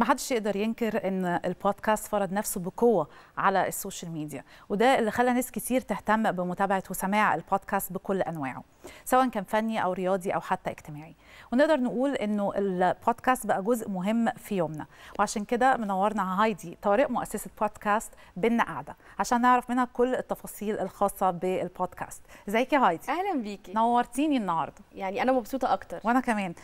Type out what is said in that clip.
ما حدش يقدر ينكر ان البودكاست فرض نفسه بقوه على السوشيال ميديا وده اللي خلى ناس كتير تهتم بمتابعه وسماع البودكاست بكل انواعه سواء كان فني او رياضي او حتى اجتماعي ونقدر نقول انه البودكاست بقى جزء مهم في يومنا وعشان كده منورنا هايدي طارق مؤسسه بودكاست بينا قاعده عشان نعرف منها كل التفاصيل الخاصه بالبودكاست ازيك يا هايدي اهلا بيكي نورتيني النهارده يعني انا مبسوطه اكتر وانا كمان